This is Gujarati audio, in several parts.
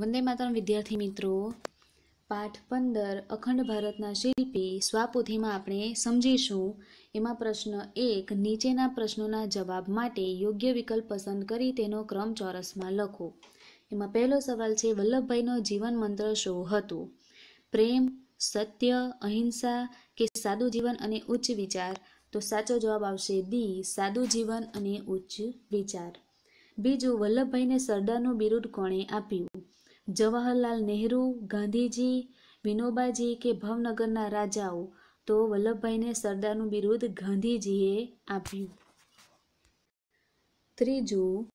વંદે માતરમ વિદ્યાર્થી મિત્રો પાઠ પંદર અખંડ ભારતના શિલ્પી સ્વાપુથીમાં આપણે સમજીશું એમાં પ્રશ્ન એક નીચેના પ્રશ્નોના જવાબ માટે યોગ્ય વિકલ્પ પસંદ કરી તેનો ક્રમ ચોરસમાં લખો એમાં પહેલો સવાલ છે વલ્લભભાઈનો જીવન મંત્ર શું હતો પ્રેમ સત્ય અહિંસા કે સાદું જીવન અને ઉચ્ચ વિચાર તો સાચો જવાબ આવશે દી સાદું જીવન અને ઉચ્ચ વિચાર બીજું વલ્લભભાઈને સરદારનું બિરુદ કોણે આપ્યું જવાહરલાલ નહેરુ ગાંધીજી વિનોબાજી કે ભાવનગરના રાજાઓ તો વલ્લભભાઈને સરદારનું બિરુદ ગાંધીજીએ આપ્યું ત્રીજું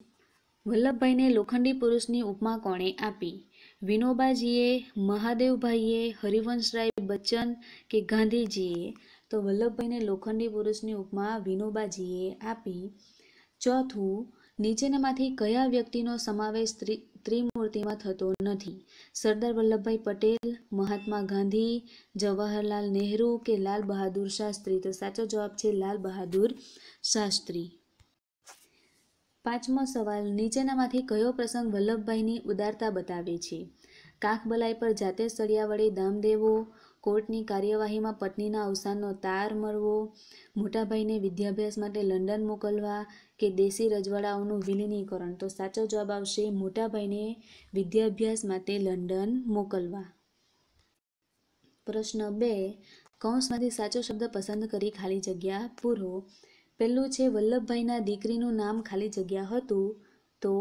વલ્લભભાઈને લોખંડી પુરુષની ઉપમા કોણે આપી વિનોબાજીએ મહાદેવભાઈએ હરિવંશરાય બચ્ચન કે ગાંધીજીએ તો વલ્લભભાઈને લોખંડી પુરુષની ઉપમા વિનોબાજીએ આપી ચોથું નીચેનામાંથી કયા વ્યક્તિનો સમાવેશ ત્રિમૂર્તિમાં થતો નથી સરદાર વલ્લભભાઈ પટેલ મહાત્મા ગાંધી જવાહરલાલ નહેરુ કે લાલ બહાદુર શાસ્ત્રી તો સાચો જવાબ છે લાલ બહાદુર શાસ્ત્રી પાંચમો સવાલ નીચેનામાંથી કયો પ્રસંગ વલ્લભભાઈની ઉદારતા બતાવે છે કાકબલાઈ પર જાતે સળિયા વળી દામ દેવો કોર્ટની કાર્યવાહીમાં પત્નીના અવસાનનો તાર મળવો મોટાભાઈને વિદ્યાભ્યાસ માટે લંડન મોકલવા કે દેશી રજવાડાઓનું વિલીનીકરણ તો સાચો જવાબ આવશે મોટાભાઈને વિદ્યાભ્યાસ માટે લંડન મોકલવા પ્રશ્ન બે કૌંસમાંથી સાચો શબ્દ પસંદ કરી ખાલી જગ્યા પૂરો પહેલું છે વલ્લભભાઈના દીકરીનું નામ ખાલી જગ્યા હતું તો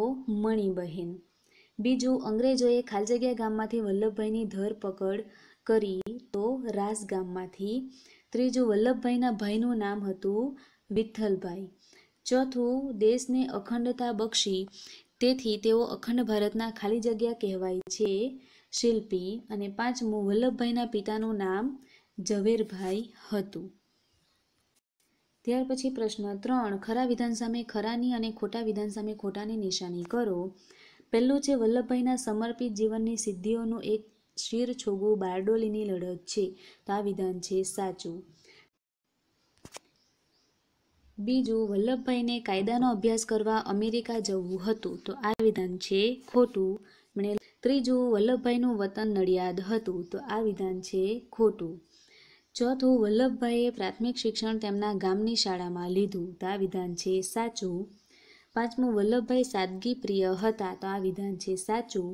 મણિબહેન બીજું અંગ્રેજોએ ખાલી જગ્યા ગામમાંથી વલ્લભભાઈની ધરપકડ કરી રાસ ગામમાંથી ત્રીજું વલ્લભભાઈના ભાઈનું નામ હતું વિઠ્ઠલભાઈ ચોથું દેશને અખંડતા બક્ષી તેથી તેઓ અખંડ ભારતના ખાલી જગ્યા કહેવાય છે શિલ્પી અને પાંચમું વલ્લભભાઈના પિતાનું નામ ઝવેરભાઈ હતું ત્યાર પછી પ્રશ્ન ત્રણ ખરા વિધાન સામે ખરાની અને ખોટા વિધાન સામે ખોટાની નિશાની કરો પહેલું છે વલ્લભભાઈના સમર્પિત જીવનની સિદ્ધિઓનું એક શિરછોગુ બારડોલીની લડત છે તો આ વિધાન છે સાચું બીજું વલ્લભભાઈને કાયદાનો અભ્યાસ કરવા અમેરિકા જવું હતું તો આ વિધાન છે ખોટું મને ત્રીજું વલ્લભભાઈનું વતન નડિયાદ હતું તો આ વિધાન છે ખોટું ચોથું વલ્લભભાઈએ પ્રાથમિક શિક્ષણ તેમના ગામની શાળામાં લીધું તો આ વિધાન છે સાચું પાંચમું વલ્લભભાઈ સાદગી પ્રિય હતા તો આ વિધાન છે સાચું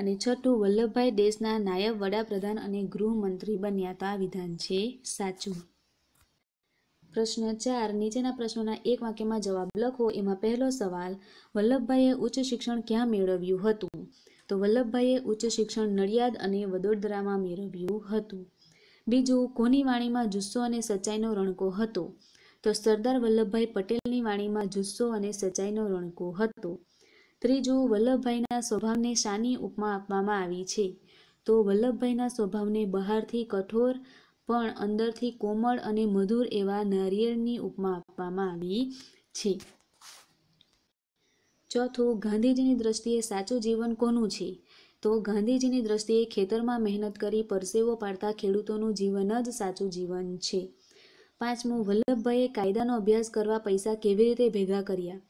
અને છઠ્ઠું વલ્લભભાઈ દેશના નાયબ વડાપ્રધાન અને ગૃહમંત્રી બન્યા તો આ વિધાન છે સાચું પ્રશ્ન ચાર નીચેના પ્રશ્નોના એક વાક્યમાં જવાબ લખો એમાં પહેલો સવાલ વલ્લભભાઈએ ઉચ્ચ શિક્ષણ ક્યાં મેળવ્યું હતું તો વલ્લભભાઈએ ઉચ્ચ શિક્ષણ નડિયાદ અને વડોદરામાં મેળવ્યું હતું બીજું કોની વાણીમાં જુસ્સો અને સચ્ચાઈનો રણકો હતો તો સરદાર વલ્લભભાઈ પટેલની વાણીમાં જુસ્સો અને સચ્ચાઈનો રણકો હતો ત્રીજું વલ્લભભાઈના સ્વભાવને શાની ઉપમા આપવામાં આવી છે તો વલ્લભભાઈના સ્વભાવને બહારથી કઠોર પણ અંદરથી કોમળ અને મધુર એવા નારિયેળની ઉપમા આપવામાં આવી છે ચોથું ગાંધીજીની દ્રષ્ટિએ સાચું જીવન કોનું છે તો ગાંધીજીની દ્રષ્ટિએ ખેતરમાં મહેનત કરી પરસેવો પાડતા ખેડૂતોનું જીવન જ સાચું જીવન છે પાંચમું વલ્લભભાઈએ કાયદાનો અભ્યાસ કરવા પૈસા કેવી રીતે ભેગા કર્યા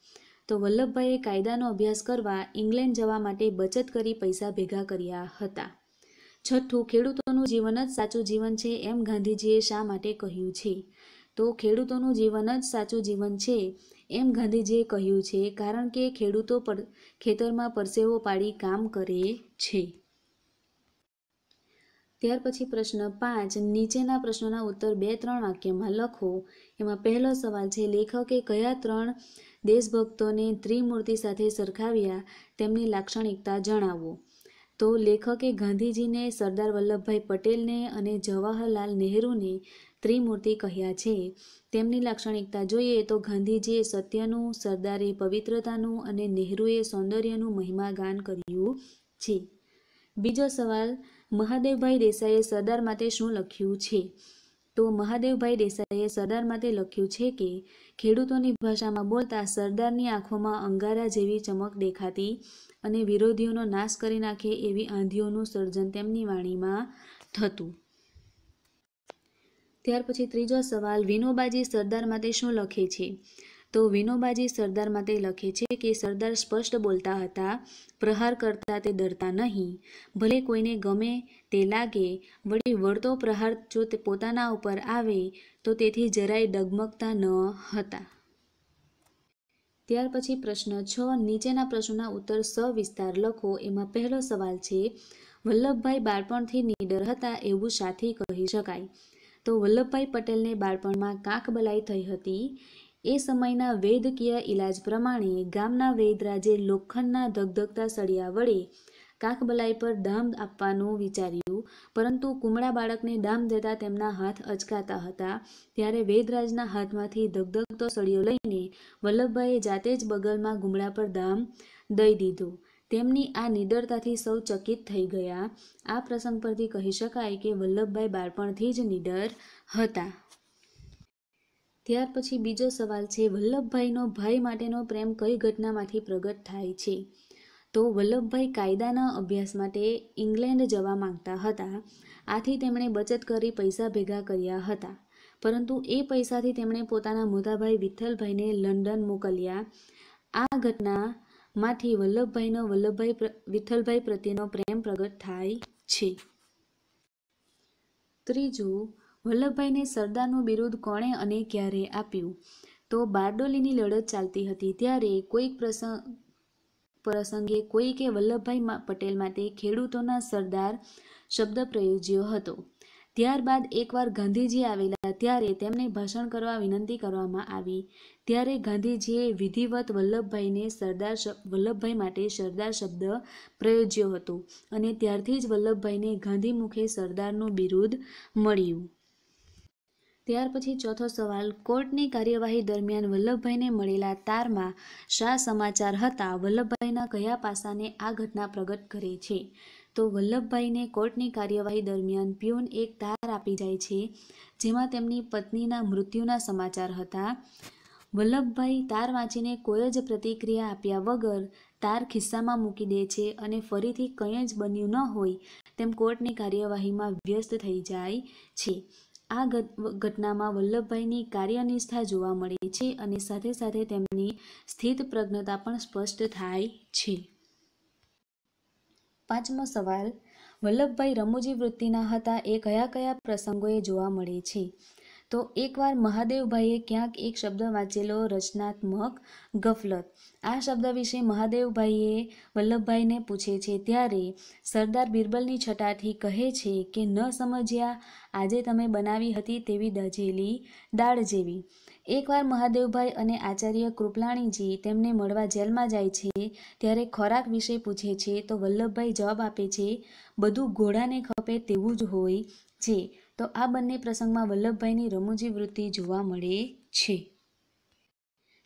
તો વલ્લભભાઈએ કાયદાનો અભ્યાસ કરવા ઇંગ્લેન્ડ જવા માટે બચત કરી પૈસા ભેગા કર્યા હતા છઠ્ઠું ખેડૂતોનું જીવન જ સાચું જીવન છે એમ ગાંધીજીએ શા માટે કહ્યું છે તો ખેડૂતોનું જીવન જ સાચું જીવન છે એમ ગાંધીજીએ કહ્યું છે કારણ કે ખેડૂતો પર ખેતરમાં પરસેવો પાડી કામ કરે છે ત્યાર પછી પ્રશ્ન પાંચ નીચેના પ્રશ્નોના ઉત્તર બે ત્રણ વાક્યમાં લખો એમાં પહેલો સવાલ છે લેખકે કયા ત્રણ દેશભક્તોને ત્રિમૂર્તિ સાથે સરખાવ્યા તેમની લાક્ષણિકતા જણાવો તો લેખકે ગાંધીજીને સરદાર વલ્લભભાઈ પટેલને અને જવાહરલાલ નહેરુને ત્રિમૂર્તિ કહ્યા છે તેમની લાક્ષણિકતા જોઈએ તો ગાંધીજીએ સત્યનું સરદારે પવિત્રતાનું અને નહેરુએ સૌંદર્યનું મહિમા ગાન કર્યું છે બીજો સવાલ મહાદેવભાઈ દેસાઈએ સરદાર માટે શું લખ્યું છે તો મહાદેવભાઈ દેસાઈએ સરદાર માટે લખ્યું છે કે ખેડૂતોની ભાષામાં બોલતા સરદારની આંખોમાં અંગારા જેવી ચમક દેખાતી અને વિરોધીઓનો નાશ કરી નાખે એવી આંધીઓનું સર્જન તેમની વાણીમાં થતું ત્યાર પછી ત્રીજો સવાલ વિનોબાજી સરદાર માટે શું લખે છે તો વિનોબાજી સરદાર માટે લખે છે કે સરદાર સ્પષ્ટ બોલતા હતા પ્રહાર કરતા તે ડરતા નહીં ભલે કોઈને ગમે તે લાગે વળી વળતો પ્રહાર જો તે પોતાના ઉપર આવે તો તેથી જરાય ડગમગતા ન હતા ત્યાર પછી પ્રશ્ન છ નીચેના પ્રશ્નોના ઉત્તર સવિસ્તાર લખો એમાં પહેલો સવાલ છે વલ્લભભાઈ બાળપણથી નીડર હતા એવું સાથી કહી શકાય તો વલ્લભભાઈ પટેલને બાળપણમાં કાંક બલાઈ થઈ હતી એ સમયના વૈદકીય ઇલાજ પ્રમાણે ગામના વેદરાજે લોખંડના ધગધગતા સળિયા વડે કાકબલાઈ પર દામ આપવાનું વિચાર્યું પરંતુ કુમળા બાળકને દામ દેતા તેમના હાથ અચકાતા હતા ત્યારે વેદરાજના હાથમાંથી ધગધગતો સળિયો લઈને વલ્લભભાઈએ જાતે જ બગલમાં ગુમડા પર દામ દઈ દીધો તેમની આ નિડરતાથી સૌ ચકિત થઈ ગયા આ પ્રસંગ પરથી કહી શકાય કે વલ્લભભાઈ બાળપણથી જ નિડર હતા ત્યાર પછી બીજો સવાલ છે વલ્લભભાઈનો ભાઈ માટેનો પ્રેમ કઈ ઘટનામાંથી પ્રગટ થાય છે તો વલ્લભભાઈ કાયદાના અભ્યાસ માટે ઇંગ્લેન્ડ જવા માંગતા હતા આથી તેમણે બચત કરી પૈસા ભેગા કર્યા હતા પરંતુ એ પૈસાથી તેમણે પોતાના મોટાભાઈ વિઠ્ઠલભાઈને લંડન મોકલ્યા આ ઘટનામાંથી વલ્લભભાઈનો વલ્લભભાઈ વિઠ્ઠલભાઈ પ્રત્યેનો પ્રેમ પ્રગટ થાય છે ત્રીજું વલ્લભભાઈને સરદારનું બિરુદ કોણે અને ક્યારે આપ્યું તો બારડોલીની લડત ચાલતી હતી ત્યારે કોઈક પ્રસંગ પ્રસંગે કોઈકે વલ્લભભાઈ પટેલ માટે ખેડૂતોના સરદાર શબ્દ પ્રયોજ્યો હતો ત્યારબાદ એકવાર ગાંધીજી આવેલા ત્યારે તેમને ભાષણ કરવા વિનંતી કરવામાં આવી ત્યારે ગાંધીજીએ વિધિવત વલ્લભભાઈને સરદાર વલ્લભભાઈ માટે સરદાર શબ્દ પ્રયોજ્યો હતો અને ત્યારથી જ વલ્લભભાઈને ગાંધીમુખે સરદારનું બિરુદ મળ્યું ત્યાર પછી ચોથો સવાલ કોર્ટની કાર્યવાહી દરમિયાન વલ્લભભાઈને મળેલા તારમાં શા સમાચાર હતા વલ્લભભાઈના કયા પાસાને આ ઘટના પ્રગટ કરે છે તો વલ્લભભાઈને કોર્ટની કાર્યવાહી દરમિયાન પ્યુન એક તાર આપી જાય છે જેમાં તેમની પત્નીના મૃત્યુના સમાચાર હતા વલ્લભભાઈ તાર વાંચીને કોઈ જ પ્રતિક્રિયા આપ્યા વગર તાર ખિસ્સામાં મૂકી દે છે અને ફરીથી કંઈ જ બન્યું ન હોય તેમ કોર્ટની કાર્યવાહીમાં વ્યસ્ત થઈ જાય છે આ ઘટનામાં વલ્લભભાઈની કાર્યનિષ્ઠા જોવા મળે છે અને સાથે સાથે તેમની સ્થિત પ્રજ્ઞતા પણ સ્પષ્ટ થાય છે પાંચમો સવાલ વલ્લભભાઈ રમૂજી વૃત્તિના હતા એ કયા કયા પ્રસંગોએ જોવા મળે છે તો એકવાર મહાદેવભાઈએ ક્યાંક એક શબ્દ વાંચેલો રચનાત્મક ગફલત આ શબ્દ વિશે મહાદેવભાઈએ વલ્લભભાઈને પૂછે છે ત્યારે સરદાર બિરબલની છટાથી કહે છે કે ન સમજ્યા આજે તમે બનાવી હતી તેવી દજેલી દાળ જેવી એકવાર મહાદેવભાઈ અને આચાર્ય કૃપલાણીજી તેમને મળવા જેલમાં જાય છે ત્યારે ખોરાક વિશે પૂછે છે તો વલ્લભભાઈ જવાબ આપે છે બધું ઘોડાને ખપે તેવું જ હોય છે તો આ બંને પ્રસંગમાં વલ્લભભાઈની રમૂજી વૃત્તિ જોવા મળે છે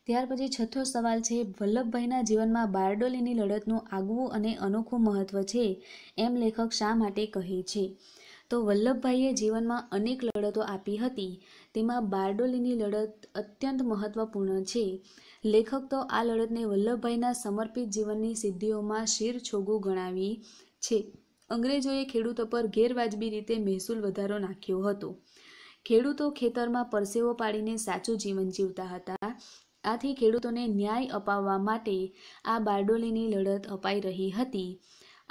ત્યાર પછી છઠ્ઠો સવાલ છે વલ્લભભાઈના જીવનમાં બારડોલીની લડતનું આગવું અને અનોખું મહત્ત્વ છે એમ લેખક શા માટે કહે છે તો વલ્લભભાઈએ જીવનમાં અનેક લડતો આપી હતી તેમાં બારડોલીની લડત અત્યંત મહત્વપૂર્ણ છે લેખક તો આ લડતને વલ્લભભાઈના સમર્પિત જીવનની સિદ્ધિઓમાં છોગું ગણાવી છે અંગ્રેજોએ ખેડૂતો પર ગેરવાજબી રીતે મહેસૂલ વધારો નાખ્યો હતો ખેડૂતો ખેતરમાં પરસેવો પાડીને સાચું જીવન જીવતા હતા આથી ખેડૂતોને ન્યાય અપાવવા માટે આ બારડોલીની લડત અપાઈ રહી હતી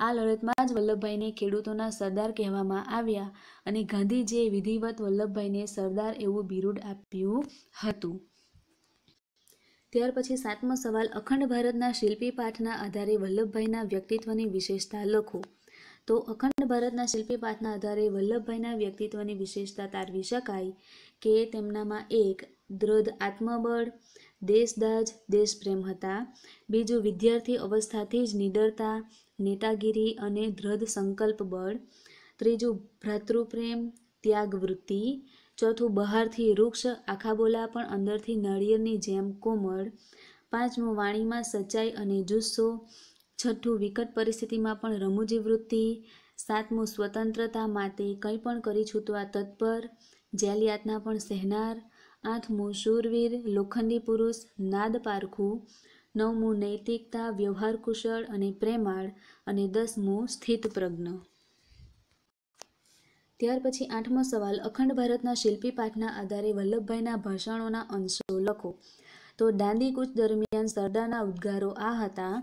આ લડતમાં જ વલ્લભભાઈને ખેડૂતોના સરદાર કહેવામાં આવ્યા અને ગાંધીજીએ વિધિવત વલ્લભભાઈને સરદાર એવું બિરુદ આપ્યું હતું ત્યાર પછી સાતમો સવાલ અખંડ ભારતના શિલ્પી પાઠના આધારે વલ્લભભાઈના વ્યક્તિત્વની વિશેષતા લખો તો અખંડ ભારતના શિલ્પી પાઠના આધારે વલ્લભભાઈના વ્યક્તિત્વની વિશેષતા તારવી શકાય કે તેમનામાં એક દૃઢ આત્મબળ દેશદાજ દેશપ્રેમ હતા બીજું વિદ્યાર્થી અવસ્થાથી જ નિડરતા નેતાગીરી અને દૃઢ સંકલ્પ બળ ત્રીજું ભ્રાતૃપ્રેમ ત્યાગવૃત્તિ ચોથું બહારથી વૃક્ષ આખાબોલા પણ અંદરથી નાળિયેરની જેમ કોમળ પાંચમું વાણીમાં સચ્ચાઈ અને જુસ્સો છઠ્ઠું વિકટ પરિસ્થિતિમાં પણ રમૂજી વૃત્તિ સાતમું સ્વતંત્રતા માટે કંઈ પણ કરી છૂટવા તત્પર જેલિયાતના પણ સહેનાર આઠમું શૂરવીર લોખંડી પુરુષ નાદ પારખું નવમું નૈતિકતા વ્યવહાર કુશળ અને પ્રેમાળ અને દસમું સ્થિતપ્રજ્ઞ ત્યાર પછી આઠમો સવાલ અખંડ ભારતના શિલ્પી પાઠના આધારે વલ્લભભાઈના ભાષણોના અંશો લખો તો કૂચ દરમિયાન સરદારના ઉદ્ગારો આ હતા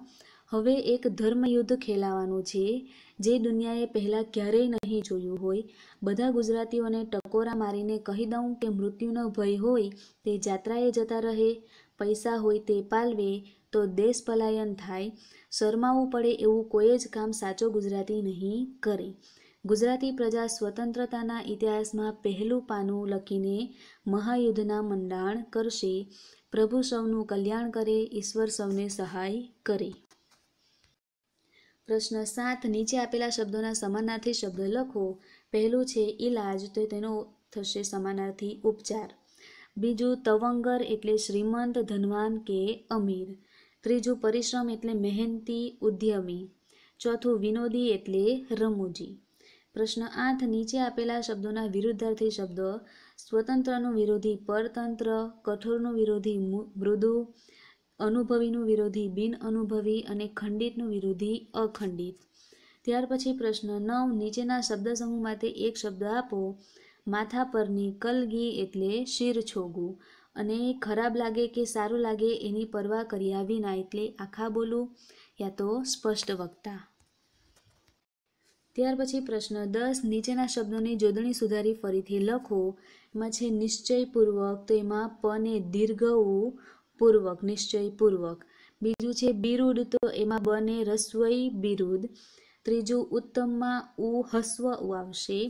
હવે એક ધર્મયુદ્ધ ખેલાવાનું છે જે દુનિયાએ પહેલાં ક્યારેય નહીં જોયું હોય બધા ગુજરાતીઓને ટકોરા મારીને કહી દઉં કે મૃત્યુનો ભય હોય તે જાત્રાએ જતા રહે પૈસા હોય તે પાલવે તો દેશ પલાયન થાય શરમાવું પડે એવું કોઈ જ કામ સાચો ગુજરાતી નહીં કરે ગુજરાતી પ્રજા સ્વતંત્રતાના ઇતિહાસમાં પહેલું પાનું લખીને મહાયુદ્ધના મંડાણ કરશે પ્રભુ સૌનું કલ્યાણ કરે ઈશ્વર સૌને સહાય કરે પ્રશ્ન સાત નીચે આપેલા શબ્દોના સમાનાર્થી શબ્દ લખો પહેલું છે ઇલાજ તો તેનો થશે સમાનાર્થી ઉપચાર બીજું તવંગર એટલે શ્રીમંત ધનવાન કે અમીર ત્રીજું પરિશ્રમ એટલે મહેનતી ઉદ્યમી ચોથું વિનોદી એટલે રમૂજી પ્રશ્ન આઠ નીચે આપેલા શબ્દોના વિરુદ્ધાર્થી શબ્દ સ્વતંત્રનું વિરોધી પરતંત્ર કઠોરનું વિરોધી મૃદુ અનુભવીનું વિરોધી બિન અનુભવી અને ખંડિતનું વિરોધી અખંડિત ત્યાર પછી પ્રશ્ન નવ નીચેના શબ્દ માટે એક શબ્દ આપો માથા પરની કલગી એટલે શિર છોગું અને ખરાબ લાગે કે સારું લાગે એની પરવા કર્યા વિના એટલે આખા બોલું યા તો સ્પષ્ટ વક્તા ત્યાર પછી પ્રશ્ન દસ નીચેના શબ્દોની જોડણી સુધારી ફરીથી લખો એમાં છે નિશ્ચયપૂર્વક તો એમાં પ ને પૂર્વક નિશ્ચયપૂર્વક બીજું છે બિરુદ તો એમાં બને રસવઈ બિરુદ ત્રીજું ઉત્તમમાં ઉ હસ્વ ઉ આવશે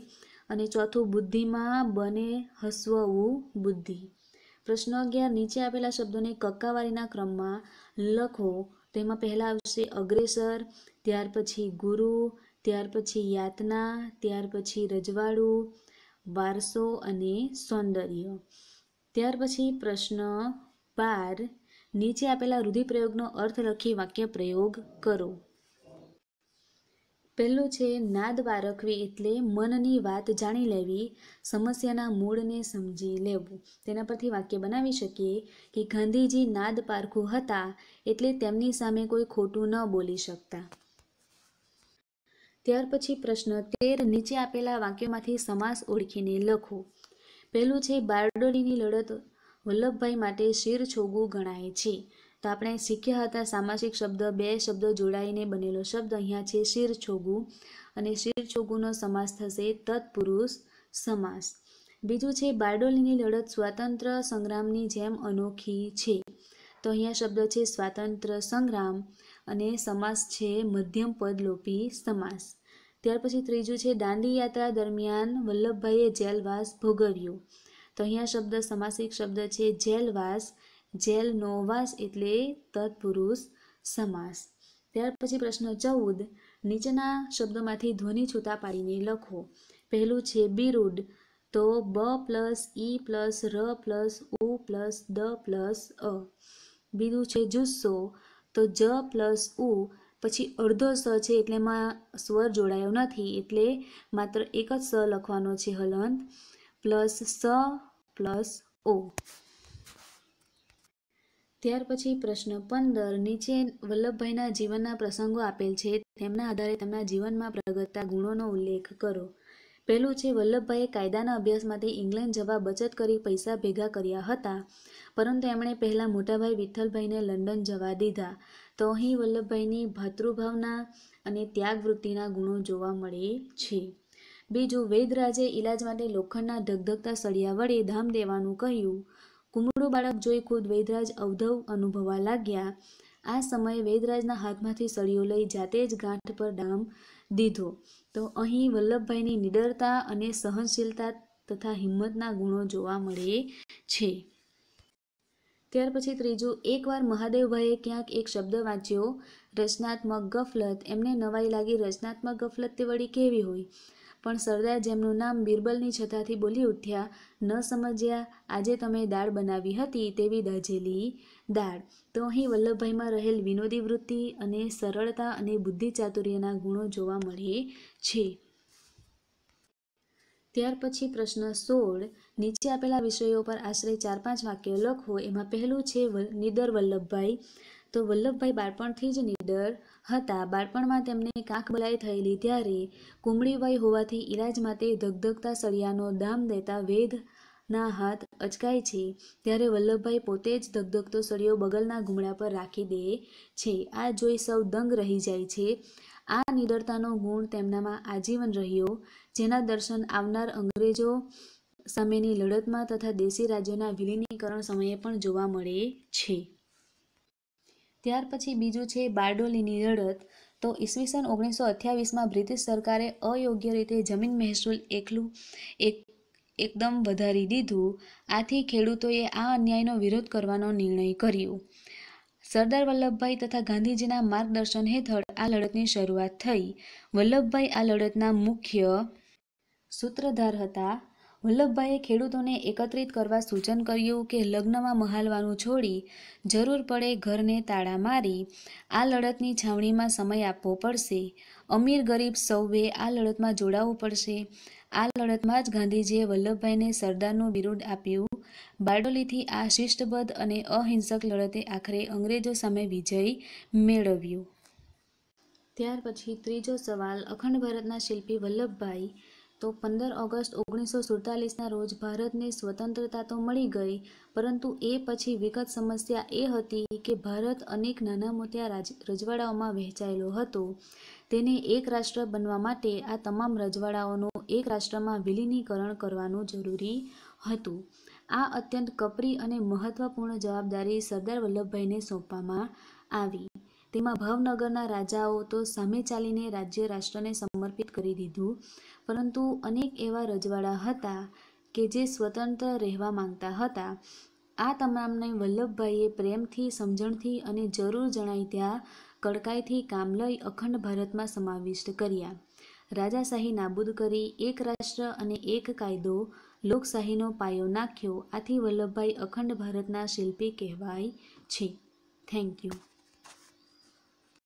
અને ચોથું બુદ્ધિમાં બને હસ્વ ઉ બુદ્ધિ પ્રશ્ન અગિયાર નીચે આપેલા શબ્દોને કક્કાવારીના ક્રમમાં લખો તેમાં પહેલાં આવશે અગ્રેસર ત્યાર પછી ગુરુ ત્યાર પછી યાતના ત્યાર પછી રજવાડું વારસો અને સૌંદર્ય ત્યાર પછી પ્રશ્ન બાર નીચે આપેલા રૂઢિપ્રયોગનો અર્થ લખી વાક્ય પ્રયોગ કરો પહેલું છે નાદ વારખવી એટલે મનની વાત જાણી લેવી સમસ્યાના મૂળને સમજી લેવું તેના પરથી વાક્ય બનાવી શકીએ કે ગાંધીજી નાદ પારખું હતા એટલે તેમની સામે કોઈ ખોટું ન બોલી શકતા ત્યાર પછી પ્રશ્ન તેર નીચે આપેલા વાક્યોમાંથી સમાસ ઓળખીને લખો પહેલું છે બારડોલીની લડત વલ્લભભાઈ માટે શિર છોગું ગણાય છે તો આપણે શીખ્યા હતા સામાસિક શબ્દ બે શબ્દ જોડાઈને બનેલો શબ્દ અહીંયા છે શિર છોગું અને શિર છોગુનો સમાસ થશે તત્પુરુષ સમાસ બીજું છે બારડોલીની લડત સ્વાતંત્ર્ય સંગ્રામની જેમ અનોખી છે તો અહીંયા શબ્દ છે સ્વાતંત્ર્ય સંગ્રામ અને સમાસ છે મધ્યમ પદ લોપી સમાસ ત્યાર પછી ત્રીજું છે દાંડી યાત્રા દરમિયાન વલ્લભભાઈએ જેલવાસ ભોગવ્યો તો અહીંયા શબ્દ સમાસિક શબ્દ છે જેલવાસ જેલનો વાસ એટલે તત્પુરુષ સમાસ ત્યાર પછી પ્રશ્ન ચૌદ નીચેના શબ્દોમાંથી ધ્વનિ છૂટા પાડીને લખો પહેલું છે બિરુડ તો બ પ્લસ ઈ પ્લસ ર પ્લસ ઉ પ્લસ દ પ્લસ અ બીજું છે જુસ્સો તો જ પ્લસ ઉ પછી અડધો સ છે એટલે એમાં સ્વર જોડાયો નથી એટલે માત્ર એક જ સ લખવાનો છે હલંત પ્લસ સ પ્લસ ઓ ત્યાર પછી પ્રશ્ન પંદર નીચે વલ્લભભાઈના જીવનના પ્રસંગો આપેલ છે તેમના આધારે તેમના જીવનમાં પ્રગટતા ગુણોનો ઉલ્લેખ કરો પહેલું છે વલ્લભભાઈએ કાયદાના અભ્યાસ માટે ઇંગ્લેન્ડ જવા બચત કરી પૈસા ભેગા કર્યા હતા પરંતુ એમણે પહેલાં મોટાભાઈ વિઠ્ઠલભાઈને લંડન જવા દીધા તો અહીં વલ્લભભાઈની ભાતૃભાવના અને ત્યાગવૃત્તિના ગુણો જોવા મળે છે બીજું વેદરાજે ઈલાજ માટે લોખંડના ધગધગતા સળિયા વડે ધામ દેવાનું કહ્યું કુમળો બાળક જોઈ ખુદ વેદરાજ અવધવ અનુભવા લાગ્યા આ સમયે વેદરાજના હાથમાંથી સળિયો લઈ જાતે જ ગાંઠ પર ડામ દીધો તો અહીં વલ્લભભાઈની નિડરતા અને સહનશીલતા તથા હિંમતના ગુણો જોવા મળે છે ત્યાર પછી ત્રીજું એકવાર મહાદેવભાઈએ ક્યાંક એક શબ્દ વાંચ્યો રચનાત્મક ગફલત એમને નવાઈ લાગી રચનાત્મક ગફલત તે વળી કેવી હોય પણ સરદાર જેમનું નામ બિરબલની છતાથી બોલી ઉઠ્યા ન સમજ્યા આજે તમે દાળ બનાવી હતી તેવી દાજેલી દાળ તો અહીં વલ્લભભાઈમાં રહેલ વિનોદી વૃત્તિ અને સરળતા અને બુદ્ધિ ચાતુર્યના ગુણો જોવા મળે છે ત્યાર પછી પ્રશ્ન સોળ નીચે આપેલા વિષયો પર આશરે ચાર પાંચ વાક્યો લખો એમાં પહેલું છે નિડર વલ્લભભાઈ તો વલ્લભભાઈ બાળપણથી જ નિડર હતા બાળપણમાં તેમને કાંખ બલાઈ થયેલી ત્યારે કુમળી વય હોવાથી ઈલાજ માટે ધગધગતા સળિયાનો દામ દેતા વેદ હાથ અચકાય છે ત્યારે વલ્લભભાઈ પોતે જ ધગધગતો સળિયો બગલના ઘૂમડા પર રાખી દે છે આ જોઈ સૌ દંગ રહી જાય છે આ નિડરતાનો ગુણ તેમનામાં આજીવન રહ્યો જેના દર્શન આવનાર અંગ્રેજો સામેની લડતમાં તથા દેશી રાજ્યોના વિલીનીકરણ સમયે પણ જોવા મળે છે ત્યાર પછી બીજું છે બારડોલીની લડત તો ઈસવીસન ઓગણીસો અઠ્યાવીસમાં બ્રિટિશ સરકારે અયોગ્ય રીતે જમીન મહેસૂલ એકલું એક એકદમ વધારી દીધું આથી ખેડૂતોએ આ અન્યાયનો વિરોધ કરવાનો નિર્ણય કર્યો સરદાર વલ્લભભાઈ તથા ગાંધીજીના માર્ગદર્શન હેઠળ આ લડતની શરૂઆત થઈ વલ્લભભાઈ આ લડતના મુખ્ય સૂત્રધાર હતા વલ્લભભાઈએ ખેડૂતોને એકત્રિત કરવા સૂચન કર્યું કે લગ્નમાં મહાલવાનું છોડી જરૂર પડે ઘરને તાળા મારી આ લડતની છાવણીમાં સમય આપવો પડશે અમીર ગરીબ સૌએ આ લડતમાં જોડાવવું પડશે આ લડતમાં જ ગાંધીજીએ વલ્લભભાઈને સરદારનું બિરુદ આપ્યું બારડોલીથી આ શિષ્ટબદ્ધ અને અહિંસક લડતે આખરે અંગ્રેજો સામે વિજય મેળવ્યો ત્યાર પછી ત્રીજો સવાલ અખંડ ભારતના શિલ્પી વલ્લભભાઈ તો પંદર ઓગસ્ટ ઓગણીસો સુડતાલીસના રોજ ભારતને સ્વતંત્રતા તો મળી ગઈ પરંતુ એ પછી વિગત સમસ્યા એ હતી કે ભારત અનેક નાના મોટા રજવાડાઓમાં વહેંચાયેલો હતો તેને એક રાષ્ટ્ર બનવા માટે આ તમામ રજવાડાઓનું એક રાષ્ટ્રમાં વિલીનીકરણ કરવાનું જરૂરી હતું આ અત્યંત કપરી અને મહત્વપૂર્ણ જવાબદારી સરદાર વલ્લભભાઈને સોંપવામાં આવી તેમાં ભાવનગરના રાજાઓ તો સામે ચાલીને રાજ્ય રાષ્ટ્રને સમર્પિત કરી દીધું પરંતુ અનેક એવા રજવાડા હતા કે જે સ્વતંત્ર રહેવા માંગતા હતા આ તમામને વલ્લભભાઈએ પ્રેમથી સમજણથી અને જરૂર જણાય ત્યાં કડકાઈથી કામ લઈ અખંડ ભારતમાં સમાવિષ્ટ કર્યા રાજાશાહી નાબૂદ કરી એક રાષ્ટ્ર અને એક કાયદો લોકશાહીનો પાયો નાખ્યો આથી વલ્લભભાઈ અખંડ ભારતના શિલ્પી કહેવાય છે થેન્ક યુ